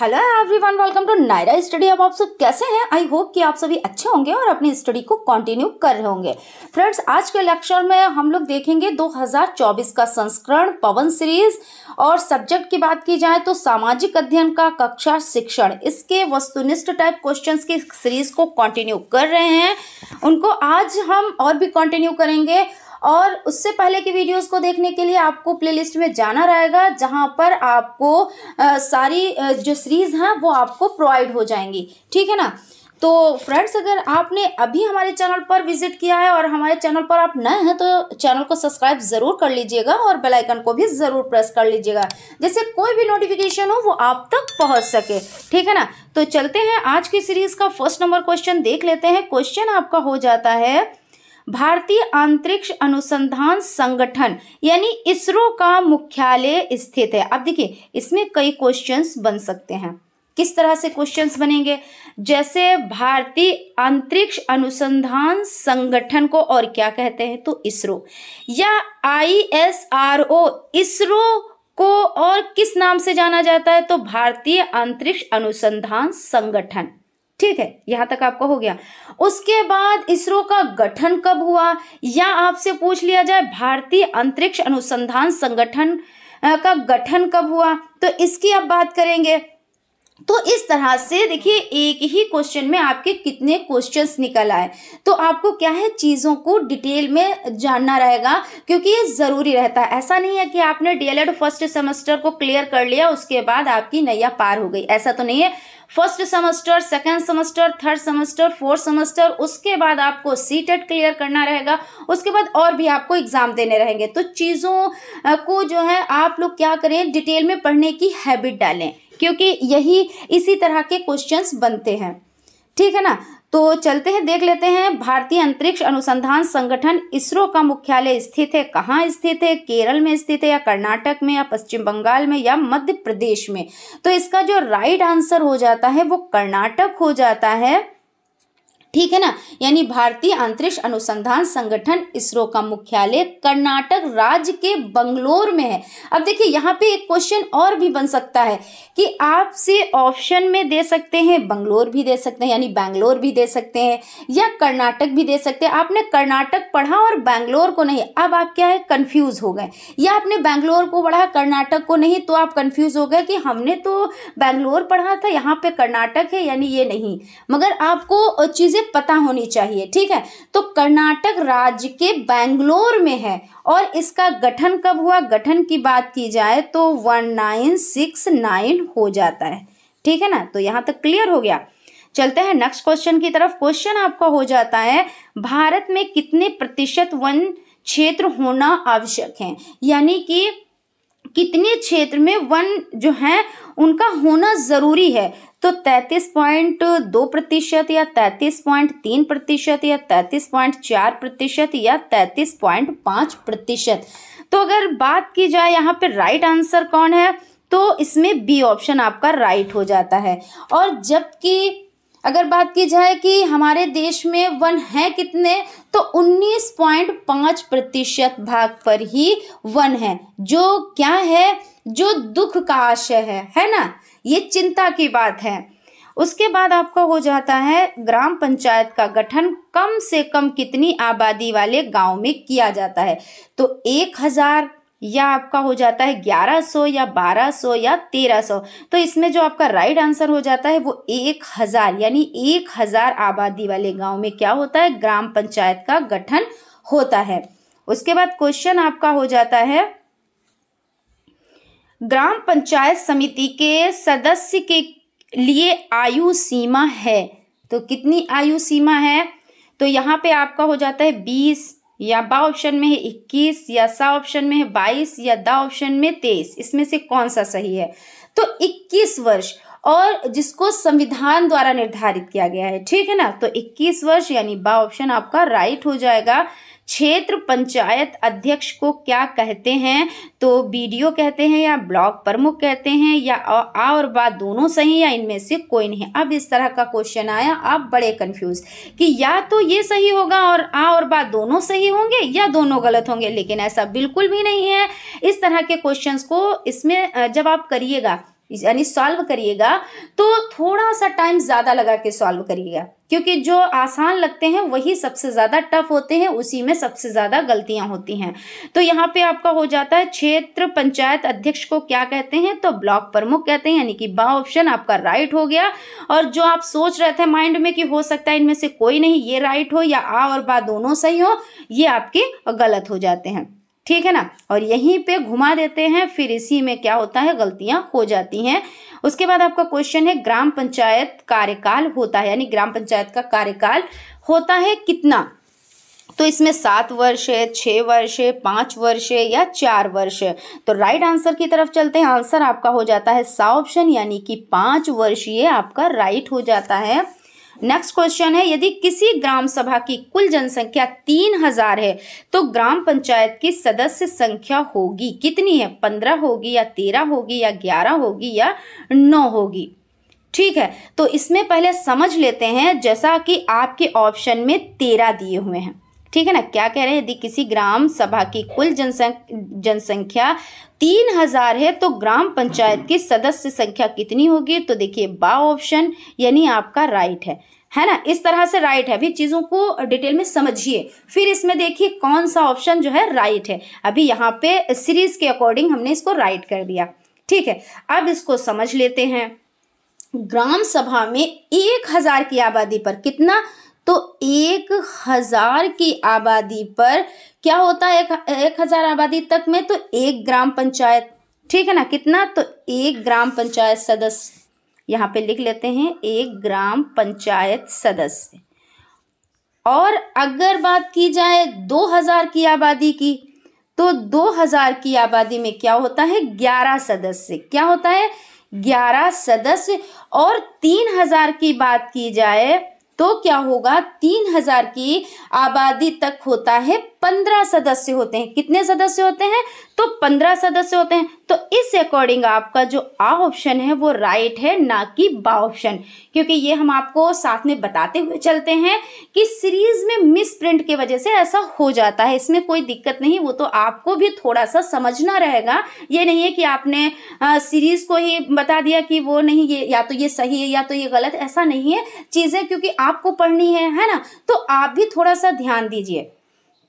hello everyone welcome to Naira study अब आप सब कैसे हैं आई होप कि आप सभी अच्छे होंगे और अपनी स्टडी को कंटिन्यू कर रहे होंगे फ्रेंड्स आज के लेक्चर में हम लोग देखेंगे 2024 का संस्करण पवन सीरीज और सब्जेक्ट की बात की जाए तो सामाजिक अध्ययन का कक्षा शिक्षण इसके वस्तुनिष्ठ टाइप क्वेश्चन की सीरीज को कंटिन्यू कर रहे हैं उनको आज हम और भी कंटिन्यू करेंगे और उससे पहले की वीडियोस को देखने के लिए आपको प्लेलिस्ट में जाना रहेगा जहां पर आपको आ, सारी जो सीरीज़ हैं वो आपको प्रोवाइड हो जाएंगी ठीक है ना तो फ्रेंड्स अगर आपने अभी हमारे चैनल पर विजिट किया है और हमारे चैनल पर आप नए हैं तो चैनल को सब्सक्राइब ज़रूर कर लीजिएगा और बेल आइकन को भी ज़रूर प्रेस कर लीजिएगा जैसे कोई भी नोटिफिकेशन हो वो आप तक पहुंच सके ठीक है ना तो चलते हैं आज की सीरीज़ का फर्स्ट नंबर क्वेश्चन देख लेते हैं क्वेश्चन आपका हो जाता है भारतीय अंतरिक्ष अनुसंधान संगठन यानी इसरो का मुख्यालय स्थित है अब देखिए इसमें कई क्वेश्चंस बन सकते हैं किस तरह से क्वेश्चंस बनेंगे जैसे भारतीय अंतरिक्ष अनुसंधान संगठन को और क्या कहते हैं तो इसरो या आईएसआरओ इसरो को और किस नाम से जाना जाता है तो भारतीय अंतरिक्ष अनुसंधान संगठन ठीक है यहाँ तक आपका हो गया उसके बाद इसरो का गठन कब हुआ या आपसे पूछ लिया जाए भारतीय अंतरिक्ष अनुसंधान संगठन का गठन कब हुआ तो इसकी आप बात करेंगे तो इस तरह से देखिए एक ही क्वेश्चन में आपके कितने क्वेश्चंस निकल आए तो आपको क्या है चीज़ों को डिटेल में जानना रहेगा क्योंकि ये ज़रूरी रहता है ऐसा नहीं है कि आपने डीएलएड फर्स्ट सेमेस्टर को क्लियर कर लिया उसके बाद आपकी नैया पार हो गई ऐसा तो नहीं है first semester second semester third semester fourth semester उसके बाद आपको सी टेट e क्लियर करना रहेगा उसके बाद और भी आपको एग्जाम देने रहेंगे तो चीज़ों को जो है आप लोग क्या करें डिटेल में पढ़ने की हैबिट डालें क्योंकि यही इसी तरह के क्वेश्चंस बनते हैं ठीक है ना तो चलते हैं देख लेते हैं भारतीय अंतरिक्ष अनुसंधान संगठन इसरो का मुख्यालय स्थित है कहाँ स्थित है केरल में स्थित है या कर्नाटक में या पश्चिम बंगाल में या मध्य प्रदेश में तो इसका जो राइट आंसर हो जाता है वो कर्नाटक हो जाता है ठीक है ना यानी भारतीय अंतरिक्ष अनुसंधान संगठन इसरो का मुख्यालय कर्नाटक राज्य के बंगलोर में है अब देखिए यहाँ पे एक क्वेश्चन और भी बन सकता है कि आपसे ऑप्शन में दे सकते हैं बंगलोर भी दे सकते हैं यानी बैंगलोर भी दे सकते हैं या कर्नाटक भी दे सकते हैं आपने कर्नाटक पढ़ा और बैंगलोर को नहीं अब आप क्या है कन्फ्यूज हो गए या आपने बैंगलोर को पढ़ा कर्नाटक को नहीं तो आप कन्फ्यूज हो गए कि हमने तो बैंगलोर पढ़ा था यहाँ पे कर्नाटक है यानी ये नहीं मगर आपको चीज़ें चीज़ें पता होनी चाहिए ठीक है तो कर्नाटक राज्य के बेंगलोर में है और इसका गठन कब हुआ गठन की बात की जाए तो वन नाइन सिक्स नाइन हो जाता है ठीक है ना तो यहाँ तक क्लियर हो गया चलते हैं नेक्स्ट क्वेश्चन की तरफ क्वेश्चन आपका हो जाता है भारत में कितने प्रतिशत वन क्षेत्र होना आवश्यक है यानी कि कितने क्षेत्र में वन जो है उनका होना ज़रूरी है तो तैतीस पॉइंट दो प्रतिशत या तैतीस पॉइंट तीन प्रतिशत या तैतीस पॉइंट चार प्रतिशत या तैतीस पॉइंट पांच प्रतिशत तो अगर बात की जाए यहाँ पे राइट आंसर कौन है तो इसमें बी ऑप्शन आपका राइट हो जाता है और जबकि अगर बात की जाए कि हमारे देश में वन है कितने तो 19.5 प्रतिशत भाग पर ही वन है जो क्या है जो दुख का आशय है है ना ये चिंता की बात है उसके बाद आपका हो जाता है ग्राम पंचायत का गठन कम से कम कितनी आबादी वाले गांव में किया जाता है तो एक हजार या आपका हो जाता है 1100 या 1200 या 1300 तो इसमें जो आपका राइट आंसर हो जाता है वो 1000 यानी 1000 आबादी वाले गांव में क्या होता है ग्राम पंचायत का गठन होता है उसके बाद क्वेश्चन आपका हो जाता है ग्राम पंचायत समिति के सदस्य के लिए आयु सीमा है तो कितनी आयु सीमा है तो यहाँ पे आपका हो जाता है बीस या बा ऑप्शन में है इक्कीस या सा ऑप्शन में है बाईस या दा ऑप्शन में तेईस इसमें से कौन सा सही है तो इक्कीस वर्ष और जिसको संविधान द्वारा निर्धारित किया गया है ठीक है ना तो इक्कीस वर्ष यानी बा ऑप्शन आपका राइट हो जाएगा क्षेत्र पंचायत अध्यक्ष को क्या कहते हैं तो बीडीओ कहते हैं या ब्लॉक प्रमुख कहते हैं या आ और बा दोनों सही या इनमें से कोई नहीं अब इस तरह का क्वेश्चन आया आप बड़े कंफ्यूज कि या तो ये सही होगा और आ और बा दोनों सही होंगे या दोनों गलत होंगे लेकिन ऐसा बिल्कुल भी नहीं है इस तरह के क्वेश्चन को इसमें जब आप करिएगा यानी सॉल्व करिएगा तो थोड़ा सा टाइम ज़्यादा लगा के सॉल्व करिएगा क्योंकि जो आसान लगते हैं वही सबसे ज़्यादा टफ होते हैं उसी में सबसे ज़्यादा गलतियां होती हैं तो यहाँ पे आपका हो जाता है क्षेत्र पंचायत अध्यक्ष को क्या कहते हैं तो ब्लॉक प्रमुख कहते हैं यानी कि बा ऑप्शन आपका राइट हो गया और जो आप सोच रहे थे माइंड में कि हो सकता है इनमें से कोई नहीं ये राइट हो या आ और बा दोनों सही हो ये आपके गलत हो जाते हैं ठीक है ना और यहीं पे घुमा देते हैं फिर इसी में क्या होता है गलतियां हो जाती हैं उसके बाद आपका क्वेश्चन है ग्राम पंचायत कार्यकाल होता है यानी ग्राम पंचायत का कार्यकाल होता है कितना तो इसमें सात वर्ष है छः वर्ष है पाँच वर्ष है या चार वर्ष है तो राइट आंसर की तरफ चलते हैं आंसर आपका हो जाता है सा ऑप्शन यानी कि पाँच वर्षीय आपका राइट हो जाता है नेक्स्ट क्वेश्चन है यदि किसी ग्राम सभा की कुल जनसंख्या तीन हजार है तो ग्राम पंचायत की सदस्य संख्या होगी कितनी है पंद्रह होगी या तेरह होगी या ग्यारह होगी या नौ होगी ठीक है तो इसमें पहले समझ लेते हैं जैसा कि आपके ऑप्शन में तेरह दिए हुए हैं ठीक है ना क्या कह रहे हैं यदि किसी ग्राम सभा की कुल जनसंख्या जनसंख्या तीन हजार है तो ग्राम पंचायत की सदस्य संख्या कितनी होगी तो देखिए बा ऑप्शन यानी आपका राइट है है ना इस तरह से राइट है अभी चीज़ों को डिटेल में समझिए फिर इसमें देखिए कौन सा ऑप्शन जो है राइट है अभी यहाँ पे सीरीज के अकॉर्डिंग हमने इसको राइट कर दिया ठीक है अब इसको समझ लेते हैं ग्राम सभा में एक हजार की आबादी पर कितना तो एक हज़ार की आबादी पर क्या होता है एक, एक हज़ार आबादी तक में तो एक ग्राम पंचायत ठीक है ना कितना तो एक ग्राम पंचायत सदस्य यहाँ पे लिख लेते हैं एक ग्राम पंचायत सदस्य और अगर बात की जाए दो हजार की आबादी की तो दो हजार की आबादी में क्या होता है ग्यारह सदस्य क्या होता है ग्यारह सदस्य और तीन हजार की बात की जाए तो क्या होगा तीन हजार की आबादी तक होता है पंद्रह सदस्य होते हैं कितने सदस्य होते हैं तो पंद्रह सदस्य होते हैं तो इस अकॉर्डिंग आपका जो आ ऑप्शन है वो राइट है ना कि बा ऑप्शन क्योंकि ये हम आपको साथ में बताते हुए चलते हैं कि सीरीज में मिस प्रिंट की वजह से ऐसा हो जाता है इसमें कोई दिक्कत नहीं वो तो आपको भी थोड़ा सा समझना रहेगा ये नहीं है कि आपने सीरीज को ही बता दिया कि वो नहीं ये या तो ये सही है या तो ये गलत ऐसा नहीं है चीज़ें क्योंकि आपको पढ़नी है है ना तो आप भी थोड़ा सा ध्यान दीजिए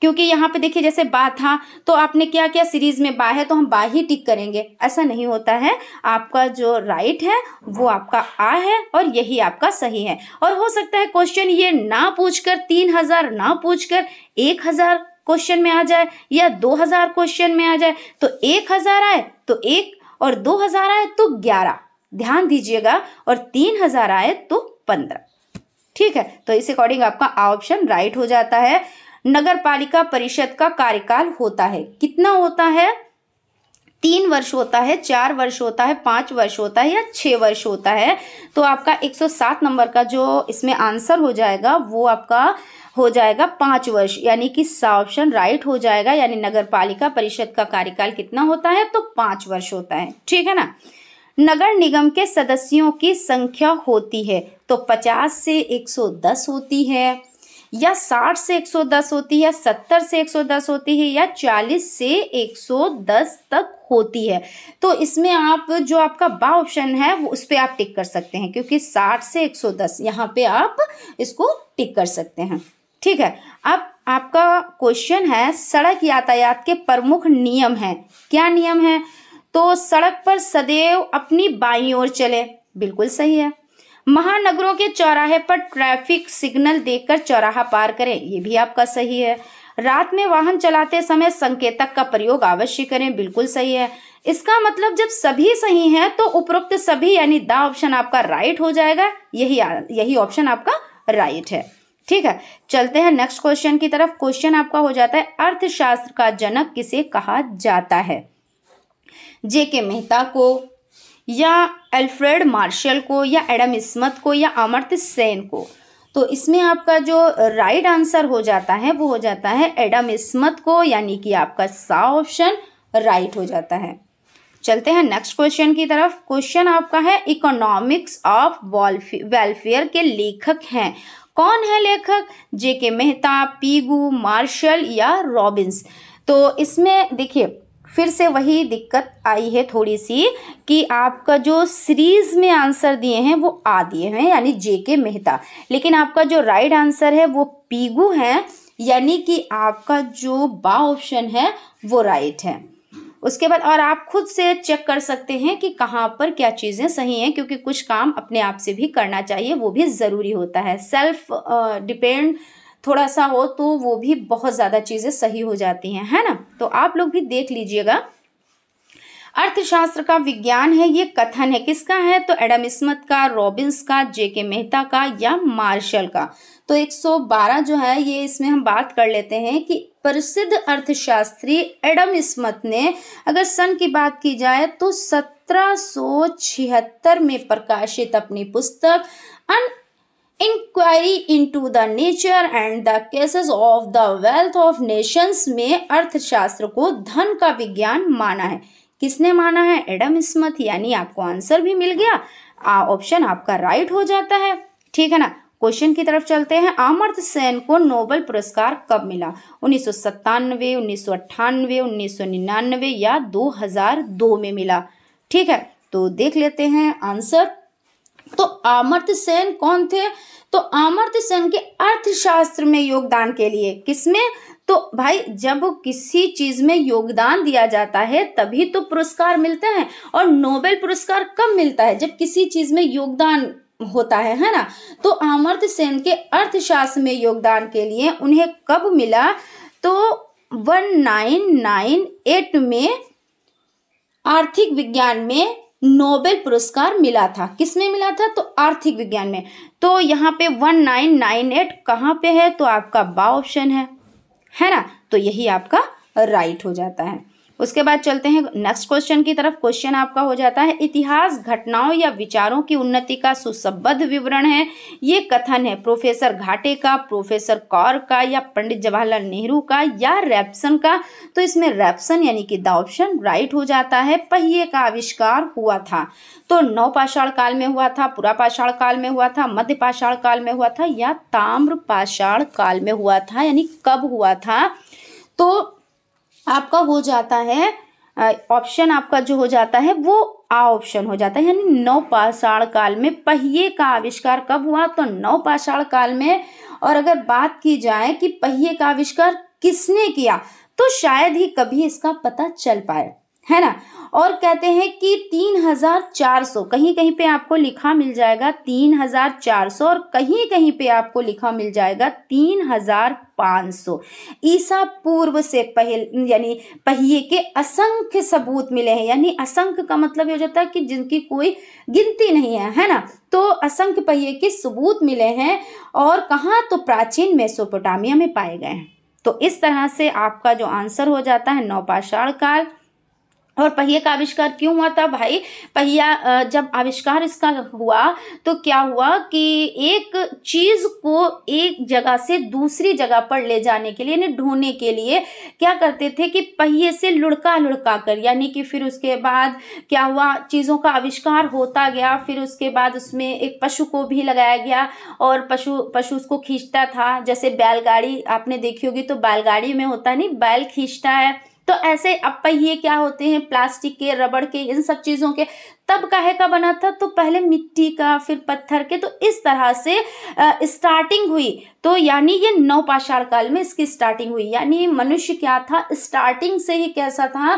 क्योंकि यहाँ पे देखिए जैसे बा था तो आपने क्या किया सीरीज में बा है तो हम बा ही टिक करेंगे ऐसा नहीं होता है आपका जो राइट है वो आपका आ है और यही आपका सही है और हो सकता है क्वेश्चन ये ना पूछकर तीन हजार ना पूछकर एक हजार क्वेश्चन में आ जाए या दो हजार क्वेश्चन में आ जाए तो एक हजार आए तो एक और दो हजार आए तो ग्यारह ध्यान दीजिएगा और तीन हजार आए तो पंद्रह ठीक है तो इस अकॉर्डिंग आपका ऑप्शन राइट हो जाता है नगर पालिका परिषद का कार्यकाल होता है कितना होता है तीन वर्ष होता है चार वर्ष होता है पाँच वर्ष होता है या छः वर्ष होता है तो आपका 107 नंबर का जो इसमें आंसर हो जाएगा वो आपका हो जाएगा पाँच वर्ष यानी कि सा ऑप्शन राइट हो जाएगा यानी नगर पालिका परिषद का कार्यकाल कितना होता है तो पाँच वर्ष होता है ठीक है ना नगर निगम के सदस्यों की संख्या होती है तो पचास से दस होती है या 60 से 110 होती है 70 से 110 होती है या 40 से 110 तक होती है तो इसमें आप जो आपका बा ऑप्शन है वो उस पर आप टिक कर सकते हैं क्योंकि 60 से 110 यहाँ पे आप इसको टिक कर सकते हैं ठीक है अब आपका क्वेश्चन है सड़क यातायात के प्रमुख नियम हैं क्या नियम है तो सड़क पर सदैव अपनी बाई ओर चले बिल्कुल सही है महानगरों के चौराहे पर ट्रैफिक सिग्नल देखकर चौराहा पार करें ये भी आपका सही है रात में वाहन चलाते समय संकेतक का प्रयोग अवश्य करें बिल्कुल सही है इसका मतलब जब सभी सही हैं तो उपरोक्त सभी यानी द ऑप्शन आपका राइट हो जाएगा यही यही ऑप्शन आपका राइट है ठीक है चलते हैं नेक्स्ट क्वेश्चन की तरफ क्वेश्चन आपका हो जाता है अर्थशास्त्र का जनक किसे कहा जाता है जे के मेहता को या एल्फ्रेड मार्शल को या एडम स्मथ को या अमर्त्य सेन को तो इसमें आपका जो राइट आंसर हो जाता है वो हो जाता है एडम स्मथ को यानी कि आपका सा ऑप्शन राइट हो जाता है चलते हैं नेक्स्ट क्वेश्चन की तरफ क्वेश्चन आपका है इकोनॉमिक्स ऑफ वेलफेयर के लेखक हैं कौन है लेखक J K Mehta Pigou Marshall या रॉबिन्स तो इसमें देखिए फिर से वही दिक्कत आई है थोड़ी सी कि आपका जो सीरीज़ में आंसर दिए हैं वो आ दिए हैं यानी जे के मेहता लेकिन आपका जो राइट आंसर है वो पीगू है यानी कि आपका जो बा ऑप्शन है वो राइट है उसके बाद और आप खुद से चेक कर सकते हैं कि कहाँ पर क्या चीज़ें सही हैं क्योंकि कुछ काम अपने आप से भी करना चाहिए वो भी ज़रूरी होता है सेल्फ डिपेंड uh, थोड़ा सा हो तो वो भी बहुत ज़्यादा चीज़ें सही हो जाती हैं है ना तो आप लोग भी देख लीजिएगा अर्थशास्त्र का विज्ञान है ये कथन है किसका है तो एडम स्मिथ का रॉबिन्स का जेके मेहता का या मार्शल का तो 112 जो है ये इसमें हम बात कर लेते हैं कि प्रसिद्ध अर्थशास्त्री एडम स्मिथ ने अगर सन की बात की जाए तो 1776 में प्रकाशित अपनी पुस्तक an inquiry into the nature and the causes of the wealth of nations में अर्थशास्त्र को धन का विज्ञान माना है किसने माना है एडम स्मिथ यानी आपको आंसर भी मिल गया ऑप्शन आपका राइट हो जाता है ठीक है ना क्वेश्चन की तरफ चलते हैं अमर्त सेन को नोबल पुरस्कार कब मिला उन्नीस सौ सत्तानवे उन्नीस सौ अट्ठानवे उन्नीस सौ निन्यानवे या दो हजार दो में मिला ठीक है तो देख लेते हैं आंसर तो आमर्त सेन कौन थे तो आमर्त सेन के अर्थशास्त्र में योगदान के लिए किसमें तो भाई जब किसी चीज में योगदान दिया जाता है तभी तो पुरस्कार मिलते हैं और नोबेल पुरस्कार कब मिलता है जब किसी चीज में योगदान होता है है ना तो आमर्त सेन के अर्थशास्त्र में योगदान के लिए उन्हें कब मिला तो 1998 में आर्थिक विज्ञान में नोबेल पुरस्कार मिला था किसमें मिला था तो आर्थिक विज्ञान में तो यहाँ पे वन नाइन नाइन एट कहाँ पे है तो आपका बा ऑप्शन है है ना तो यही आपका राइट हो जाता है उसके बाद चलते हैं नेक्स्ट क्वेश्चन की तरफ क्वेश्चन आपका हो जाता है इतिहास घटनाओं या विचारों की उन्नति का सुसंबद्ध विवरण है ये कथन है प्रोफेसर घाटे का प्रोफेसर कौर का या पंडित जवाहरलाल नेहरू का या रैप्सन का तो इसमें रैप्सन यानी कि द ऑप्शन राइट हो जाता है पहिए का आविष्कार हुआ था तो नवपाषाण काल में हुआ था पुरा पाषाण काल में हुआ था मध्य पाषाण काल में हुआ था या ताम्र पाषाण काल में हुआ था यानी कब हुआ था तो आपका हो जाता है ऑप्शन आपका जो हो जाता है वो आ ऑप्शन हो जाता है यानी नवपाषाण काल में पहिए का आविष्कार कब हुआ तो नवपाषाण काल में और अगर बात की जाए कि पहिए का आविष्कार किसने किया तो शायद ही कभी इसका पता चल पाए है ना और कहते हैं कि 3400 कहीं कहीं पे आपको लिखा मिल जाएगा 3400 और कहीं कहीं पे आपको लिखा मिल जाएगा 3500 ईसा पूर्व से पहल यानी पहिए के असंख्य सबूत मिले हैं यानी असंख्य का मतलब ये हो जाता है कि जिनकी कोई गिनती नहीं है है ना तो असंख्य पहिए के सबूत मिले हैं और कहाँ तो प्राचीन मेसोपोटामिया में पाए गए हैं तो इस तरह से आपका जो आंसर हो जाता है नौपाषाण काल और पहिए का आविष्कार क्यों हुआ था भाई पहिया जब आविष्कार इसका हुआ तो क्या हुआ कि एक चीज को एक जगह से दूसरी जगह पर ले जाने के लिए यानी ढोने के लिए क्या करते थे कि पहिए से लुढ़का लुढ़का कर यानी कि फिर उसके बाद क्या हुआ चीज़ों का आविष्कार होता गया फिर उसके बाद उसमें एक पशु को भी लगाया गया और पशु पशु उसको खींचता था जैसे बैलगाड़ी आपने देखी होगी तो बैलगाड़ी में होता नहीं बैल खींचता है तो ऐसे अपहिए क्या होते हैं प्लास्टिक के रबड़ के इन सब चीज़ों के तब काहे का बना था तो पहले मिट्टी का फिर पत्थर के तो इस तरह से आ, स्टार्टिंग हुई तो यानी ये नवपाषाण काल में इसकी स्टार्टिंग हुई यानी मनुष्य क्या था स्टार्टिंग से ही कैसा था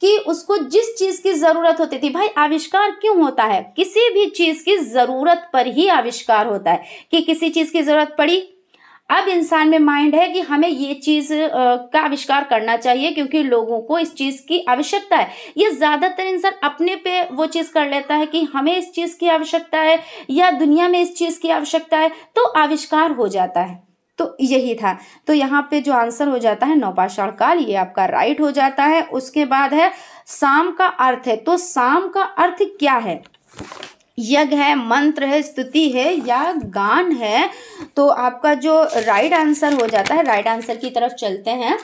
कि उसको जिस चीज की जरूरत होती थी भाई आविष्कार क्यों होता है किसी भी चीज की जरूरत पर ही आविष्कार होता है कि किसी चीज की जरूरत पड़ी अब इंसान में माइंड है कि हमें ये चीज़ का आविष्कार करना चाहिए क्योंकि लोगों को इस चीज़ की आवश्यकता है ये ज़्यादातर इंसान अपने पे वो चीज़ कर लेता है कि हमें इस चीज़ की आवश्यकता है या दुनिया में इस चीज़ की आवश्यकता है तो आविष्कार हो जाता है तो यही था तो यहाँ पे जो आंसर हो जाता है नौपाषाण काल ये आपका राइट हो जाता है उसके बाद है शाम का अर्थ है तो शाम का अर्थ क्या है यज्ञ है मंत्र है स्तुति है या गान है तो आपका जो राइट आंसर हो जाता है राइट आंसर की तरफ चलते हैं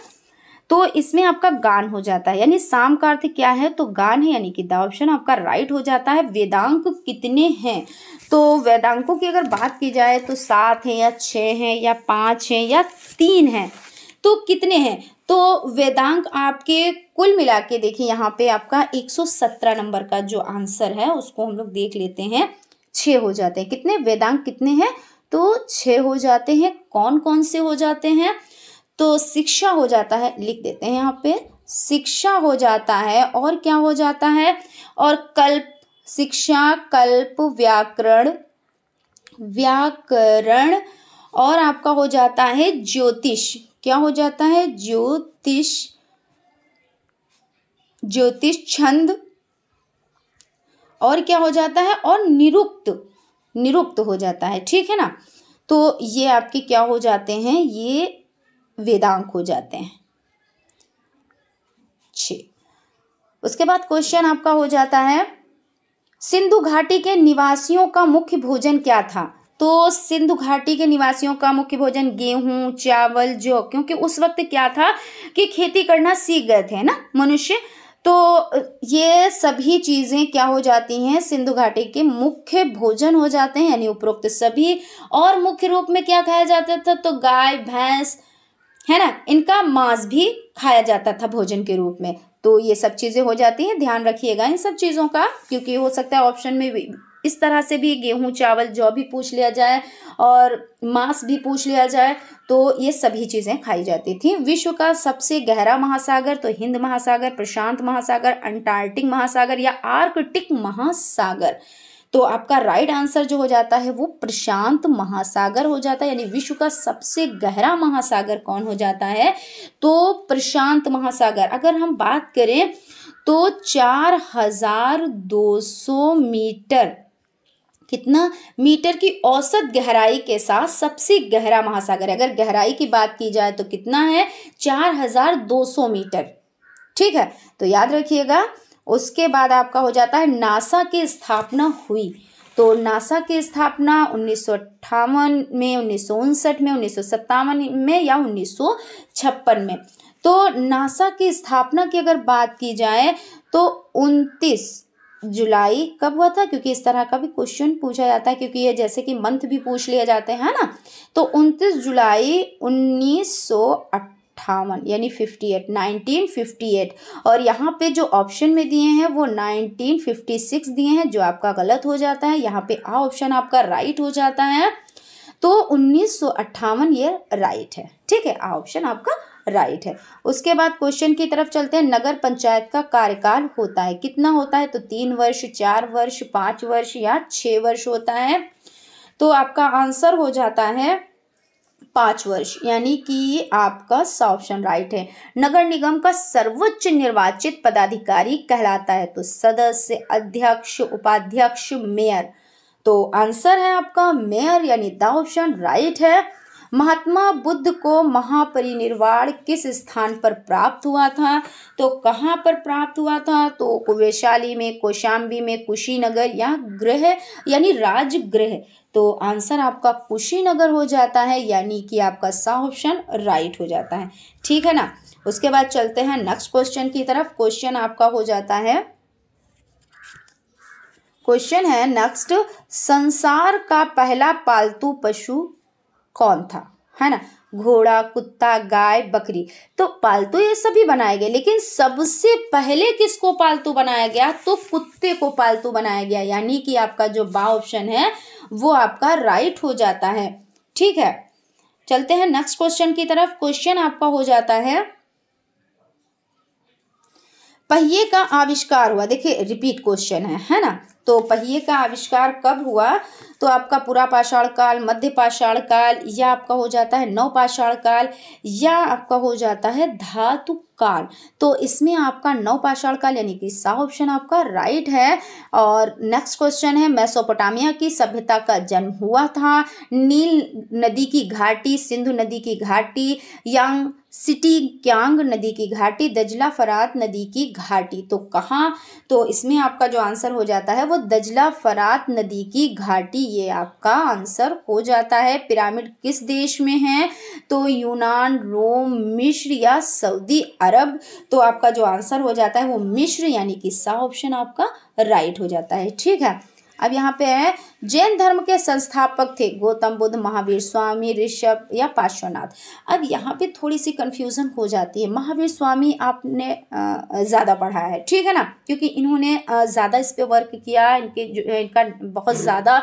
तो इसमें आपका गान हो जाता है यानी साम का अर्थ क्या है तो गान है यानी कि द ऑप्शन आपका राइट हो जाता है वेदांक कितने हैं तो वेदांकों की अगर बात की जाए तो सात हैं या छः हैं या पाँच हैं या तीन हैं तो कितने हैं तो वेदांक आपके कुल मिला के देखिए यहाँ पे आपका 117 नंबर का जो आंसर है उसको हम लोग देख लेते हैं छः हो जाते हैं कितने वेदांक कितने हैं तो छः हो जाते हैं कौन कौन से हो जाते हैं तो शिक्षा हो जाता है लिख देते हैं यहाँ पे शिक्षा हो जाता है और क्या हो जाता है और कल्प शिक्षा कल्प व्याकरण व्याकरण और आपका हो जाता है ज्योतिष क्या हो जाता है ज्योतिष ज्योतिष छंद और क्या हो जाता है और निरुक्त निरुक्त हो जाता है ठीक है ना तो ये आपके क्या हो जाते हैं ये वेदांक हो जाते हैं छ उसके बाद क्वेश्चन आपका हो जाता है सिंधु घाटी के निवासियों का मुख्य भोजन क्या था तो सिंधु घाटी के निवासियों का मुख्य भोजन गेहूं चावल जो क्योंकि उस वक्त क्या था कि खेती करना सीख गए थे ना मनुष्य तो ये सभी चीज़ें क्या हो जाती हैं सिंधु घाटी के मुख्य भोजन हो जाते हैं यानी उपरोक्त सभी और मुख्य रूप में क्या खाया जाता था तो गाय भैंस है ना इनका मांस भी खाया जाता था भोजन के रूप में तो ये सब चीज़ें हो जाती हैं ध्यान रखिएगा इन सब चीज़ों का क्योंकि हो सकता है ऑप्शन में इस तरह से भी गेहूँ चावल जो भी पूछ लिया जाए और मांस भी पूछ लिया जाए तो ये सभी चीज़ें खाई जाती थी विश्व का सबसे गहरा महासागर तो हिंद महासागर प्रशांत महासागर अंटार्कटिक महासागर या आर्कटिक महासागर तो आपका राइट आंसर जो हो जाता है वो प्रशांत महासागर हो जाता है यानी विश्व का सबसे गहरा महासागर कौन हो जाता है तो प्रशांत महासागर अगर हम बात करें तो चार हजार दो सौ मीटर कितना मीटर की औसत गहराई के साथ सबसे गहरा महासागर है अगर गहराई की बात की जाए तो कितना है चार हजार दो सौ मीटर ठीक है तो याद रखिएगा उसके बाद आपका हो जाता है नासा की स्थापना हुई तो नासा की स्थापना उन्नीस में उन्नीस में उन्नीस में या उन्नीस में तो नासा की स्थापना की अगर बात की जाए तो जुलाई कब हुआ था क्योंकि इस तरह का भी क्वेश्चन पूछा जाता है क्योंकि ये जैसे कि मंथ भी पूछ लिया जाते हैं ना तो उनतीस जुलाई उन्नीस सौ अट्ठावन यानी fifty eight nineteen fifty eight और यहाँ पे जो ऑप्शन में दिए हैं वो नाइनटीन फिफ्टी सिक्स दिए हैं जो आपका गलत हो जाता है यहाँ पे आ ऑप्शन आपका राइट हो जाता है तो उन्नीस सौ अट्ठावन ये राइट है ठीक है आ ऑप्शन आपका राइट है उसके बाद क्वेश्चन की तरफ चलते हैं नगर पंचायत का कार्यकाल होता है कितना होता है तो तीन वर्ष चार वर्ष पाँच वर्ष या छः वर्ष होता है तो आपका आंसर हो जाता है पाँच वर्ष यानी कि आपका सा ऑप्शन राइट है नगर निगम का सर्वोच्च निर्वाचित पदाधिकारी कहलाता है तो सदस्य अध्यक्ष उपाध्यक्ष मेयर तो आंसर है आपका मेयर यानी द ऑप्शन राइट है महात्मा बुद्ध को महापरिनिर्वाण किस स्थान पर प्राप्त हुआ था तो कहाँ पर प्राप्त हुआ था तो वैशाली में कोशाम्बी में कुशीनगर या ग्रह यानी राजगृह तो आंसर आपका कुशीनगर हो जाता है यानी कि आपका सा ऑप्शन राइट हो जाता है ठीक है ना उसके बाद चलते हैं नेक्स्ट क्वेश्चन की तरफ क्वेश्चन आपका हो जाता है क्वेश्चन है नेक्स्ट संसार का पहला पालतू पशु कौन था है ना घोड़ा कुत्ता गाय बकरी तो पालतू ये सभी बनाए गए लेकिन सबसे पहले किसको पालतू बनाया गया तो कुत्ते को पालतू बनाया गया यानी कि आपका जो बा ऑप्शन है वो आपका राइट हो जाता है ठीक है चलते हैं नेक्स्ट क्वेश्चन की तरफ क्वेश्चन आपका हो जाता है पहिए का आविष्कार हुआ देखिए रिपीट क्वेश्चन है है ना तो पहिए का आविष्कार कब हुआ तो आपका पूरा पाषाण काल मध्य पाषाण काल या आपका हो जाता है नव पाषाण काल या आपका हो जाता है धातु काल तो इसमें आपका नव पाषाण काल यानी कि सा ऑप्शन आपका राइट है और नेक्स्ट क्वेश्चन है मेसोपोटामिया की सभ्यता का जन्म हुआ था नील नदी की घाटी सिंधु नदी की घाटी यांग सिटी क्यांग नदी की घाटी दजला फरात नदी की घाटी तो कहाँ तो इसमें आपका जो आंसर हो जाता है वो वो दजला फरात नदी की घाटी ये आपका आंसर हो जाता है पिरामिड किस देश में है तो यूनान रोम मिश्र या सऊदी अरब तो आपका जो आंसर हो जाता है वो मिश्र यानी कि सा ऑप्शन आपका राइट हो जाता है ठीक है अब यहाँ पे है जैन धर्म के संस्थापक थे गौतम बुद्ध महावीर स्वामी ऋषभ या पार्श्वनाथ अब यहाँ पे थोड़ी सी कंफ्यूजन हो जाती है महावीर स्वामी आपने ज़्यादा पढ़ा है ठीक है ना क्योंकि इन्होंने ज़्यादा इस पर वर्क किया इनके इनका बहुत ज़्यादा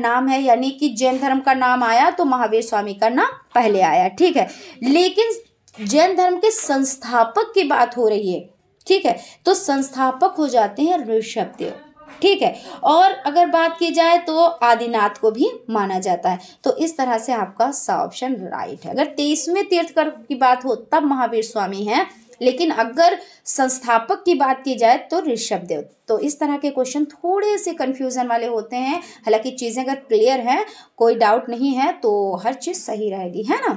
नाम है यानी कि जैन धर्म का नाम आया तो महावीर स्वामी का नाम पहले आया ठीक है लेकिन जैन धर्म के संस्थापक की बात हो रही है ठीक है तो संस्थापक हो जाते हैं ऋषभ देव ठीक है और अगर बात की जाए तो आदिनाथ को भी माना जाता है तो इस तरह से आपका सा ऑप्शन राइट है अगर तेईसवें तीर्थकर की बात हो तब महावीर स्वामी हैं लेकिन अगर संस्थापक की बात की जाए तो ऋषभ देव तो इस तरह के क्वेश्चन थोड़े से कंफ्यूजन वाले होते हैं हालांकि चीज़ें अगर क्लियर हैं कोई डाउट नहीं है तो हर चीज़ सही रहेगी है ना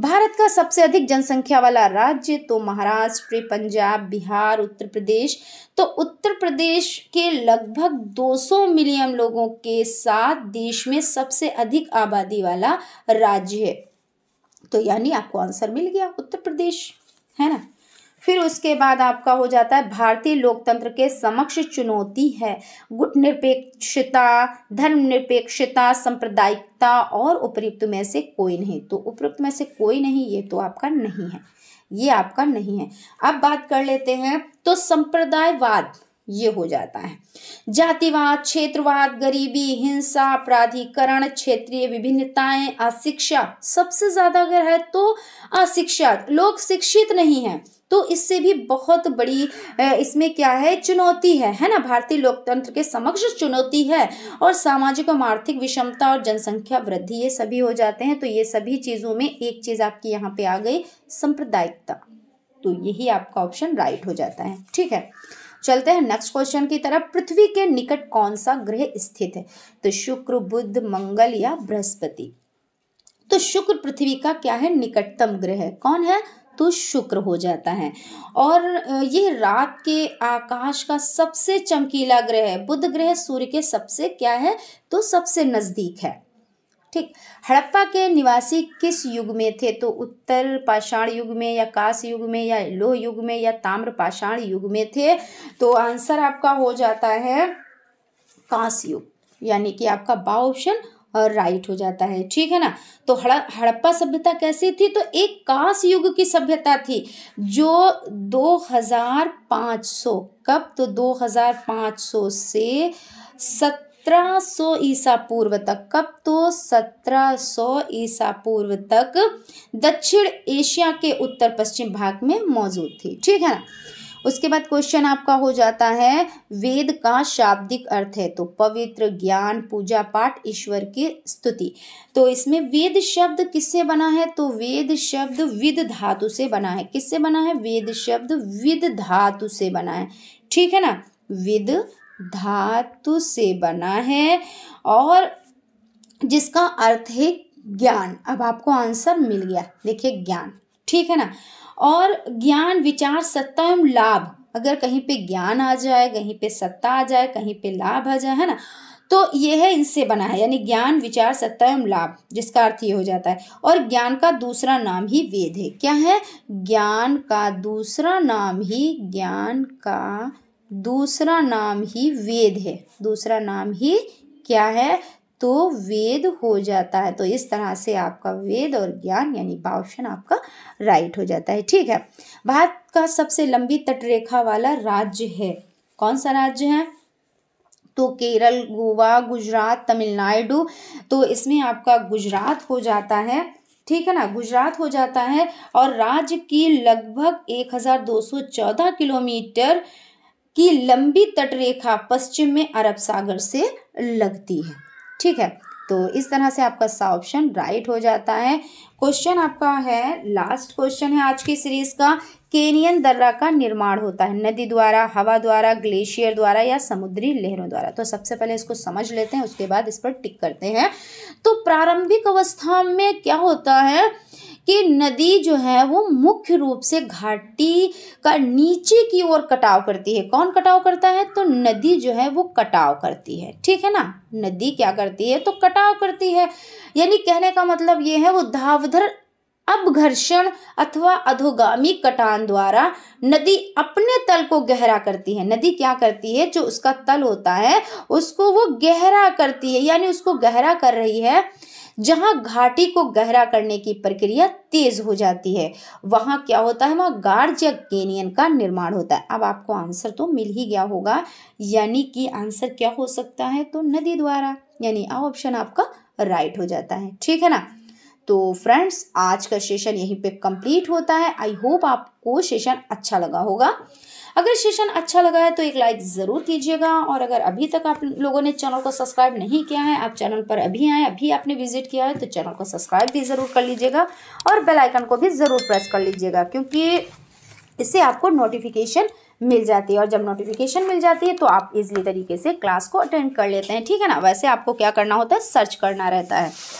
भारत का सबसे अधिक जनसंख्या वाला राज्य तो महाराष्ट्र पंजाब बिहार उत्तर प्रदेश तो उत्तर प्रदेश के लगभग 200 मिलियन लोगों के साथ देश में सबसे अधिक आबादी वाला राज्य है तो यानी आपको आंसर मिल गया उत्तर प्रदेश है ना फिर उसके बाद आपका हो जाता है भारतीय लोकतंत्र के समक्ष चुनौती है गुट निरपेक्षता धर्म निरपेक्षता सांप्रदायिकता और उपयुक्त में से कोई नहीं तो उपयुक्त में से कोई नहीं ये तो आपका नहीं है ये आपका नहीं है अब बात कर लेते हैं तो संप्रदायवाद ये हो जाता है जातिवाद क्षेत्रवाद गरीबी हिंसा अपराधिकरण क्षेत्रीय विभिन्नताएं अशिक्षा सबसे ज्यादा अगर है तो अशिक्षा लोग शिक्षित नहीं है तो इससे भी बहुत बड़ी इसमें क्या है चुनौती है है ना भारतीय लोकतंत्र के समक्ष चुनौती है और सामाजिक और आर्थिक विषमता और जनसंख्या वृद्धि ये सभी हो जाते हैं तो ये सभी चीज़ों में एक चीज़ आपकी यहाँ पे आ गई सांप्रदायिकता तो यही आपका ऑप्शन राइट हो जाता है ठीक है चलते हैं नेक्स्ट क्वेश्चन की तरफ पृथ्वी के निकट कौन सा ग्रह स्थित है तो शुक्र बुध मंगल या बृहस्पति तो शुक्र पृथ्वी का क्या है निकटतम ग्रह कौन है तो शुक्र हो जाता है और ये रात के आकाश का सबसे चमकीला ग्रह है बुध ग्रह सूर्य के सबसे क्या है तो सबसे नज़दीक है ठीक हड़प्पा के निवासी किस युग में थे तो उत्तर पाषाण युग में या काश युग में या लोह युग में या ताम्र पाषाण युग में थे तो आंसर आपका हो जाता है कांस युग यानी कि आपका बा ऑप्शन और राइट हो जाता है ठीक है ना तो हड़प्पा सभ्यता कैसी थी तो एक काश युग की सभ्यता थी जो 2500 कब तो 2500 से 1700 ईसा पूर्व तक कब तो 1700 ईसा पूर्व तक दक्षिण एशिया के उत्तर पश्चिम भाग में मौजूद थी ठीक है ना उसके बाद क्वेश्चन आपका हो जाता है वेद का शाब्दिक अर्थ है तो पवित्र ज्ञान पूजा पाठ ईश्वर की स्तुति तो इसमें वेद शब्द किससे बना है तो वेद शब्द विद धातु से बना है किससे बना है वेद शब्द विद धातु से बना है ठीक है ना विद धातु से बना है और जिसका अर्थ है ज्ञान अब आपको आंसर मिल गया देखिए ज्ञान ठीक है ना और ज्ञान विचार सत्ता एवं लाभ अगर कहीं पे ज्ञान आ जाए कहीं पे सत्ता आ जाए कहीं पे लाभ आ जाए है ना तो ये है इनसे बना है यानी ज्ञान विचार सत्ता एवं लाभ जिसका अर्थ ये हो जाता है और ज्ञान का दूसरा नाम ही वेद है क्या है ज्ञान का दूसरा नाम ही ज्ञान का दूसरा नाम ही वेद है दूसरा नाम ही क्या है तो वेद हो जाता है तो इस तरह से आपका वेद और ज्ञान यानी पावशन आपका राइट हो जाता है ठीक है भारत का सबसे लंबी तटरेखा वाला राज्य है कौन सा राज्य है तो केरल गोवा गुजरात तमिलनाडु तो इसमें आपका गुजरात हो जाता है ठीक है ना गुजरात हो जाता है और राज्य की लगभग 1214 किलोमीटर की लंबी तटरेखा पश्चिम में अरब सागर से लगती है ठीक है तो इस तरह से आपका सा ऑप्शन राइट हो जाता है क्वेश्चन आपका है लास्ट क्वेश्चन है आज की सीरीज का केनियन दर्रा का निर्माण होता है नदी द्वारा हवा द्वारा ग्लेशियर द्वारा या समुद्री लहरों द्वारा तो सबसे पहले इसको समझ लेते हैं उसके बाद इस पर टिक करते हैं तो प्रारंभिक अवस्था में क्या होता है कि नदी जो है वो मुख्य रूप से घाटी का नीचे की ओर कटाव करती है कौन कटाव करता है तो नदी जो है वो कटाव करती है ठीक है ना नदी क्या करती है तो कटाव करती है यानी कहने का मतलब ये है वो धावधर घर्षण अथवा अधोगामी कटान द्वारा नदी अपने तल को गहरा करती है नदी क्या करती है जो उसका तल होता है उसको वो गहरा करती है यानी उसको गहरा कर रही है जहां घाटी को गहरा करने की प्रक्रिया तेज हो जाती है वहां क्या होता है वहां गार्ज या केनियन का निर्माण होता है अब आपको आंसर तो मिल ही गया होगा यानी कि आंसर क्या हो सकता है तो नदी द्वारा यानी ऑप्शन आपका राइट हो जाता है ठीक है ना तो फ्रेंड्स आज का सेशन यहीं पे कंप्लीट होता है आई होप आपको सेशन अच्छा लगा होगा अगर सेशन अच्छा लगा है तो एक लाइक ज़रूर कीजिएगा और अगर अभी तक आप लोगों ने चैनल को सब्सक्राइब नहीं किया है आप चैनल पर अभी आए अभी आपने विजिट किया है तो चैनल को सब्सक्राइब भी ज़रूर कर लीजिएगा और बेल आइकन को भी ज़रूर प्रेस कर लीजिएगा क्योंकि इससे आपको नोटिफिकेशन मिल जाती है और जब नोटिफिकेशन मिल जाती है तो आप इजली तरीके से क्लास को अटेंड कर लेते हैं ठीक है ना वैसे आपको क्या करना होता है सर्च करना रहता है